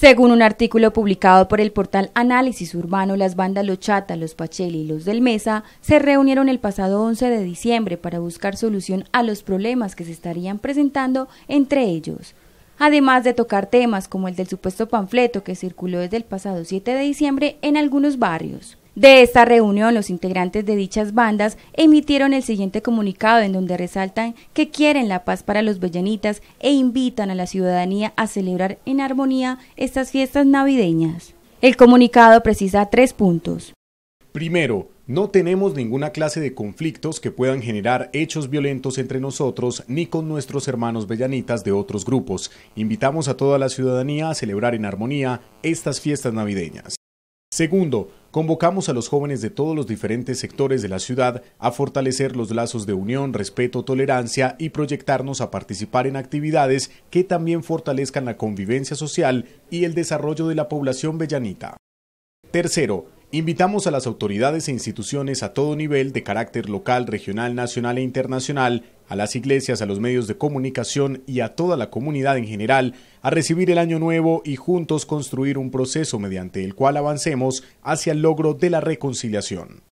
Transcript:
Según un artículo publicado por el portal Análisis Urbano, las bandas Los Chata, Los Pacheli y Los del Mesa se reunieron el pasado 11 de diciembre para buscar solución a los problemas que se estarían presentando entre ellos. Además de tocar temas como el del supuesto panfleto que circuló desde el pasado 7 de diciembre en algunos barrios. De esta reunión, los integrantes de dichas bandas emitieron el siguiente comunicado en donde resaltan que quieren la paz para los vellanitas e invitan a la ciudadanía a celebrar en armonía estas fiestas navideñas. El comunicado precisa tres puntos. Primero, no tenemos ninguna clase de conflictos que puedan generar hechos violentos entre nosotros ni con nuestros hermanos vellanitas de otros grupos. Invitamos a toda la ciudadanía a celebrar en armonía estas fiestas navideñas. Segundo, convocamos a los jóvenes de todos los diferentes sectores de la ciudad a fortalecer los lazos de unión, respeto, tolerancia y proyectarnos a participar en actividades que también fortalezcan la convivencia social y el desarrollo de la población bellanita. Tercero, Invitamos a las autoridades e instituciones a todo nivel de carácter local, regional, nacional e internacional, a las iglesias, a los medios de comunicación y a toda la comunidad en general a recibir el año nuevo y juntos construir un proceso mediante el cual avancemos hacia el logro de la reconciliación.